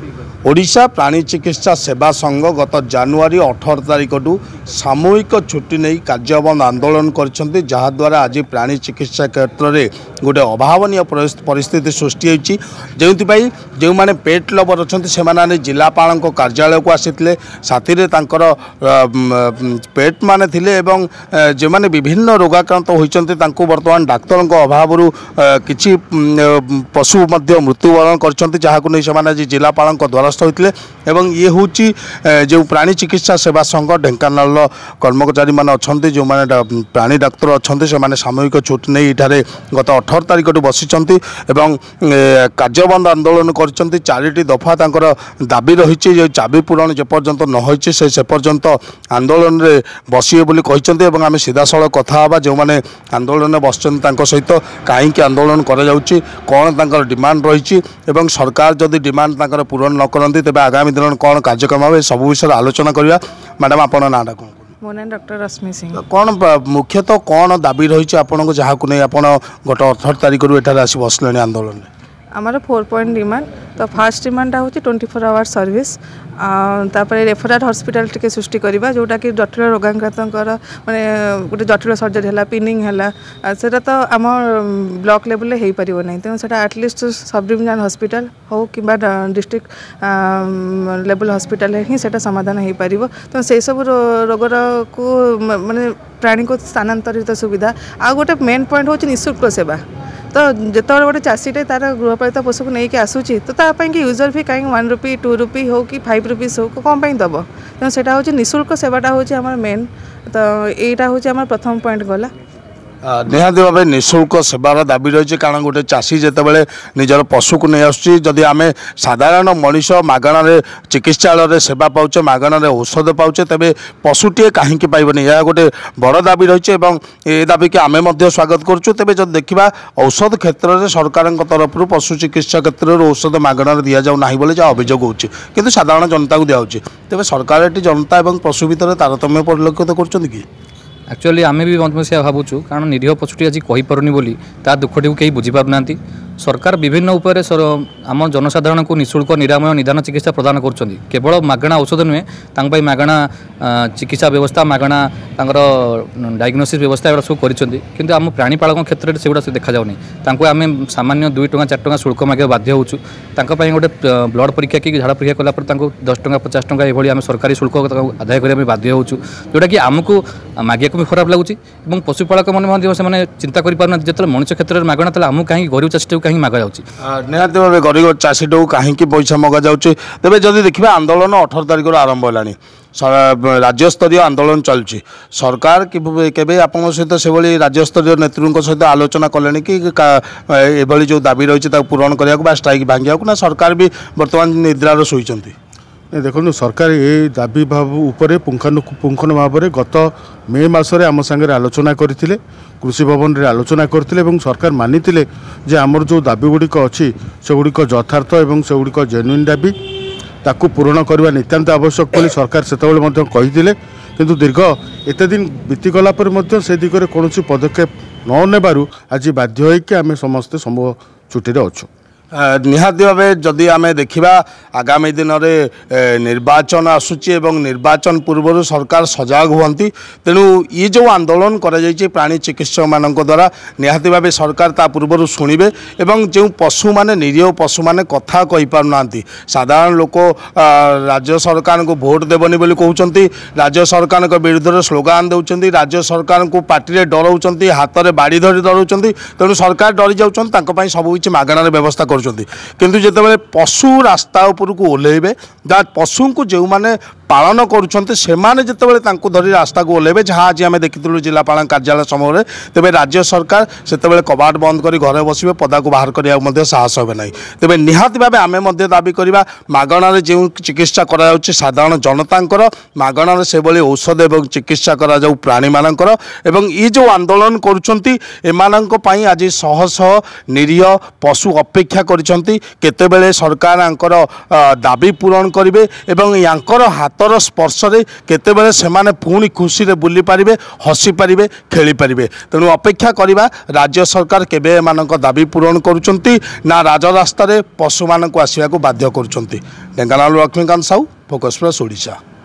Sí. Odisha ପ୍ରାଣୀ ଚିକିତ୍ସା ସେବା ସଂଘ ଗତ ଜାନୁଆରୀ ଅଠର ତାରିଖଠୁ ସାମୂହିକ ଛୁଟି ନେଇ କାର୍ଯ୍ୟ ବନ୍ଦ ଆନ୍ଦୋଳନ କରିଛନ୍ତି ଯାହାଦ୍ୱାରା ଆଜି ପ୍ରାଣୀ ଚିକିତ୍ସା କ୍ଷେତ୍ରରେ ଗୋଟେ ଅଭାବନୀୟ ପରିସ୍ଥିତି ସୃଷ୍ଟି ହୋଇଛି ଯେଉଁଥିପାଇଁ ଯେଉଁମାନେ ପେଟ୍ ଲବର ଅଛନ୍ତି ସେମାନେ ଜିଲ୍ଲାପାଳଙ୍କ କାର୍ଯ୍ୟାଳୟକୁ ଆସିଥିଲେ ସାଥିରେ ତାଙ୍କର ପେଟ୍ମାନେ ଥିଲେ ଏବଂ ଯେଉଁମାନେ ବିଭିନ୍ନ ରୋଗାକ୍ରାନ୍ତ ହୋଇଛନ୍ତି ତାଙ୍କୁ ବର୍ତ୍ତମାନ ଡାକ୍ତରଙ୍କ ଅଭାବରୁ କିଛି ପଶୁ ମଧ୍ୟ ମୃତ୍ୟୁବରଣ କରିଛନ୍ତି ଯାହାକୁ ନେଇ ସେମାନେ ଆଜି ଜିଲ୍ଲାପାଳଙ୍କ দ্বারস্থ হয়েছে এবং ইয়ে হচ্ছে যে প্রাণী চিকিৎসা সেবা সংঘ ঢেঙ্কানাল কর্মচারী মানে অনেক যে প্রাণী ডাক্তার অনেক সে সাময়িক ছুটি নিয়ে এখানে গত অঠর তারিখটু বসিছেন এবং কার্যবন্ধ আন্দোলন করছেন চারিটি দফা তাঁর দাবি রয়েছে যে চাবি পূরণ যেপর্যন্ত নহয়েছে সে সেপর্যন্ত আন্দোলনরে বসিবে বলে কিন্তু এবং আমি সিধাসল কথা হওয়া যে আন্দোলনে বসছেন তাঁর সহিত কাইকি আন্দোলন করা যাচ্ছে কোণ তাঁর ডিমান্ড রয়েছে এবং সরকার যদি ডিমান্ড তাঁর পূরণ ନ କରନ୍ତି ତେବେ ଆଗାମୀ ଦିନରେ କ'ଣ କାର୍ଯ୍ୟକ୍ରମ ହେବ ଏସବୁ ବିଷୟରେ ଆଲୋଚନା କରିବା ମ୍ୟାଡ଼ାମ୍ ଆପଣଙ୍କ ନାଁଟା କ'ଣ ମୋ ନାଁ ଡକ୍ଟର ରଶ୍ମି ସିଂ କ'ଣ ମୁଖ୍ୟତଃ କ'ଣ ଦାବି ରହିଛି ଆପଣଙ୍କୁ ଯାହାକୁ ନେଇ ଆପଣ ଗତ ଅଠର ତାରିଖରୁ ଏଠାରେ ଆସି ବସିଲେଣି ଆନ୍ଦୋଳନରେ ଆମର ଫୋର୍ ପଏଣ୍ଟ ଡିମାଣ୍ଡ তো ফার্স্ট ডিমান্ডটা হচ্ছে টোয়েন্টি ফোর আওয়ার সর্ভিস তাপরে রেফরাল হসপিটাল টিকে সৃষ্টি করা যেটাকি জটিল রোগাক্রান্তর মানে গোটে জটিল সর্জরি হল পিনিং হল সেটা তো আম ব্লক লেভেলে হয়ে পার না তেমন সেটা আটলিস্ট সব ডিভিজন হসপিটাল হোক কিংবা ডিস্ট্রিক্ট লেভেল হসপিটাল হি সেটা সমাধান হয়ে পার তেমন সেই সব রোগর কু মানে প্রাণী স্থানান্তরিত সুবিধা আউ গোটে মেন পয়েন্ট হচ্ছে নিঃশুল্ক সেবা তো যেতবে গোটে চাষীটে তার গৃহপালিত পশুকে নেই আসুচি তো তা ତାପାଇଁକି ୟୁଜର୍ ଫି କାହିଁକି ୱାନ୍ ରୁପି ଟୁ ରୁପି ହେଉ କି ଫାଇଭ୍ ରୁପିଜ୍ ହେଉ କ'ଣ ପାଇଁ ଦେବ ତେଣୁ ସେଇଟା ହେଉଛି ନିଃଶୁଳ୍କ ସେବାଟା ହେଉଛି ଆମର ମେନ୍ ତ ଏଇଟା ହେଉଛି ଆମର ପ୍ରଥମ ପଏଣ୍ଟ ଗଲା ନିହାତି ଭାବେ ନିଃଶୁଳ୍କ ସେବାର ଦାବି ରହିଛି କାରଣ ଗୋଟେ ଚାଷୀ ଯେତେବେଳେ ନିଜର ପଶୁକୁ ନେଇ ଆସୁଛି ଯଦି ଆମେ ସାଧାରଣ ମଣିଷ ମାଗଣାରେ ଚିକିତ୍ସାଳୟରେ ସେବା ପାଉଛେ ମାଗଣାରେ ଔଷଧ ପାଉଛେ ତେବେ ପଶୁଟିଏ କାହିଁକି ପାଇବନି ଏହା ଗୋଟେ ବଡ଼ ଦାବି ରହିଛି ଏବଂ ଏ ଦାବିକି ଆମେ ମଧ୍ୟ ସ୍ୱାଗତ କରୁଛୁ ତେବେ ଯଦି ଦେଖିବା ଔଷଧ କ୍ଷେତ୍ରରେ ସରକାରଙ୍କ ତରଫରୁ ପଶୁ ଚିକିତ୍ସା କ୍ଷେତ୍ରରେ ଔଷଧ ମାଗଣାରେ ଦିଆଯାଉ ନାହିଁ ବୋଲି ଯାହା ଅଭିଯୋଗ ହେଉଛି କିନ୍ତୁ ସାଧାରଣ ଜନତାକୁ ଦିଆହେଉଛି ତେବେ ସରକାର ଏଠି ଜନତା ଏବଂ ପଶୁ ଭିତରେ ତାରତମ୍ୟ ପରିଲକ୍ଷିତ କରୁଛନ୍ତି କି ଆକ୍ଚୁଆଲି ଆମେ ବି ମଧ୍ୟ ସେୟା ଭାବୁଛୁ କାରଣ ନିରୀହ ପଶୁଟି ଆଜି କହିପାରୁନି ବୋଲି ତା ଦୁଃଖଟିକୁ କେହି ବୁଝିପାରୁନାହାନ୍ତି সরকার বিভিন্ন উপায়ে আম জনসাধারণকে নিঃশুল্ক নিরাময় নিদান চিকিৎসা প্রদান করছেন কেবল মাগণা ঔষধ নুহে তাঁপাই মাগণা চিকিৎসা ব্যবস্থা মাগণা তাঁর ডায়গনোসিস ব্যবস্থা এগুলো সব করছেন কিন্তু আম প্রাণীপাড়ক ক্ষেত্রে সেগুলো দেখা যাও তাঁকু আমি সামান্য দুই টাকা চার টাকা শুল্ক মাগে বাধ্য হচ্ছু তাঁপাই গোটে ব্লড পরীক্ষা কি ঝাড় পরীক্ষা কলাপরে তাঁর দশ টাকা পচাশ টাকা এইভাবে আমি সরকারি শুল্ক আদায় করা বাধ্য হচ্ছু যেটা কি আমি মাগিয়া খারাপ লাগুচি এবং পশুপাড়ক মানে সে চিন্তা করে পারু না যেত মানুষ ক্ষেত্রে মাগণা তাহলে আমি কাহি গরিব চাষীটাকে କାହିଁକି ମଗାଯାଉଛି ନିହାତି ଭାବେ ଗରିବ ଚାଷୀଠାରୁ କାହିଁକି ପଇସା ମଗାଯାଉଛି ତେବେ ଯଦି ଦେଖିବା ଆନ୍ଦୋଳନ ଅଠର ତାରିଖରୁ ଆରମ୍ଭ ହେଲାଣି ରାଜ୍ୟସ୍ତରୀୟ ଆନ୍ଦୋଳନ ଚାଲିଛି ସରକାର କେବେ ଆପଣଙ୍କ ସହିତ ସେଭଳି ରାଜ୍ୟସ୍ତରୀୟ ନେତୃଙ୍କ ସହିତ ଆଲୋଚନା କଲେଣି କି ଏଭଳି ଯେଉଁ ଦାବି ରହିଛି ତାକୁ ପୂରଣ କରିବାକୁ ବା ଷ୍ଟ୍ରାଇକ୍ ଭାଙ୍ଗିବାକୁ ନା ସରକାର ବି ବର୍ତ୍ତମାନ ନିଦ୍ରାର ଶୋଇଛନ୍ତି ଦେଖନ୍ତୁ ସରକାର ଏ ଦାବି ଭାବ ଉପରେ ପୁଙ୍ଖାନୁ ପୁଙ୍ଖନ ଭାବରେ ଗତ ମେ ମାସରେ ଆମ ସାଙ୍ଗରେ ଆଲୋଚନା କରିଥିଲେ କୃଷି ଭବନରେ ଆଲୋଚନା କରିଥିଲେ ଏବଂ ସରକାର ମାନିଥିଲେ ଯେ ଆମର ଯେଉଁ ଦାବିଗୁଡ଼ିକ ଅଛି ସେଗୁଡ଼ିକ ଯଥାର୍ଥ ଏବଂ ସେଗୁଡ଼ିକ ଜେନ୍ୟୁନ୍ ଦାବି ତାକୁ ପୂରଣ କରିବା ନିତାନ୍ତ ଆବଶ୍ୟକ ବୋଲି ସରକାର ସେତେବେଳେ ମଧ୍ୟ କହିଥିଲେ କିନ୍ତୁ ଦୀର୍ଘ ଏତେ ଦିନ ବିତିଗଲା ପରେ ମଧ୍ୟ ସେ ଦିଗରେ କୌଣସି ପଦକ୍ଷେପ ନ ନେବାରୁ ଆଜି ବାଧ୍ୟ ହୋଇକି ଆମେ ସମସ୍ତେ ସମୂହ ଛୁଟିରେ ଅଛୁ ନିହାତି ଭାବେ ଯଦି ଆମେ ଦେଖିବା ଆଗାମୀ ଦିନରେ ନିର୍ବାଚନ ଆସୁଛି ଏବଂ ନିର୍ବାଚନ ପୂର୍ବରୁ ସରକାର ସଜାଗ ହୁଅନ୍ତି ତେଣୁ ଇଏ ଯେଉଁ ଆନ୍ଦୋଳନ କରାଯାଇଛି ପ୍ରାଣୀ ଚିକିତ୍ସକମାନଙ୍କ ଦ୍ୱାରା ନିହାତି ଭାବେ ସରକାର ତା ପୂର୍ବରୁ ଶୁଣିବେ ଏବଂ ଯେଉଁ ପଶୁମାନେ ନିରୀହ ପଶୁମାନେ କଥା କହିପାରୁନାହାନ୍ତି ସାଧାରଣ ଲୋକ ରାଜ୍ୟ ସରକାରଙ୍କୁ ଭୋଟ ଦେବନି ବୋଲି କହୁଛନ୍ତି ରାଜ୍ୟ ସରକାରଙ୍କ ବିରୁଦ୍ଧରେ ସ୍ଲୋଗାନ ଦେଉଛନ୍ତି ରାଜ୍ୟ ସରକାରଙ୍କୁ ପାଟିରେ ଡରାଉଛନ୍ତି ହାତରେ ବାଡ଼ି ଧରି ଡରାଉଛନ୍ତି ତେଣୁ ସରକାର ଡରି ଯାଉଛନ୍ତି ତାଙ୍କ ପାଇଁ ସବୁକିଛି ମାଗଣାରେ ବ୍ୟବସ୍ଥା କରୁଛନ୍ତି କରୁଛନ୍ତି କିନ୍ତୁ ଯେତେବେଳେ ପଶୁ ରାସ୍ତା ଉପରକୁ ଓହ୍ଲେଇବେ ବା ପଶୁଙ୍କୁ ଯେଉଁମାନେ ପାଳନ କରୁଛନ୍ତି ସେମାନେ ଯେତେବେଳେ ତାଙ୍କୁ ଧରି ରାସ୍ତାକୁ ଓହ୍ଲେଇବେ ଯାହା ଆଜି ଆମେ ଦେଖିଥିଲୁ ଜିଲ୍ଲାପାଳ କାର୍ଯ୍ୟାଳୟ ସମୟରେ ତେବେ ରାଜ୍ୟ ସରକାର ସେତେବେଳେ କବାଟ ବନ୍ଦ କରି ଘରେ ବସିବେ ପଦାକୁ ବାହାର କରିବାକୁ ମଧ୍ୟ ସାହସ ହେବେ ନାହିଁ ତେବେ ନିହାତି ଭାବେ ଆମେ ମଧ୍ୟ ଦାବି କରିବା ମାଗଣାରେ ଯେଉଁ ଚିକିତ୍ସା କରାଯାଉଛି ସାଧାରଣ ଜନତାଙ୍କର ମାଗଣାରେ ସେଭଳି ଔଷଧ ଏବଂ ଚିକିତ୍ସା କରାଯାଉ ପ୍ରାଣୀମାନଙ୍କର ଏବଂ ଇ ଯେଉଁ ଆନ୍ଦୋଳନ କରୁଛନ୍ତି ଏମାନଙ୍କ ପାଇଁ ଆଜି ଶହ ଶହ ନିରୀହ ପଶୁ ଅପେକ୍ଷା କରିଛନ୍ତି କେତେବେଳେ ସରକାର ଆଙ୍କର ଦାବି ପୂରଣ କରିବେ ଏବଂ ୟାଙ୍କର ହାତର ସ୍ପର୍ଶରେ କେତେବେଳେ ସେମାନେ ପୁଣି ଖୁସିରେ ବୁଲିପାରିବେ ହସିପାରିବେ ଖେଳିପାରିବେ ତେଣୁ ଅପେକ୍ଷା କରିବା ରାଜ୍ୟ ସରକାର କେବେ ଏମାନଙ୍କ ଦାବି ପୂରଣ କରୁଛନ୍ତି ନା ରାଜରାସ୍ତାରେ ପଶୁମାନଙ୍କୁ ଆସିବାକୁ ବାଧ୍ୟ କରୁଛନ୍ତି ଢେଙ୍କାନାଳରୁ ଲକ୍ଷ୍ମୀକାନ୍ତ ସାହୁ ଫୋକସ୍ ପ୍ଲସ୍ ଓଡ଼ିଶା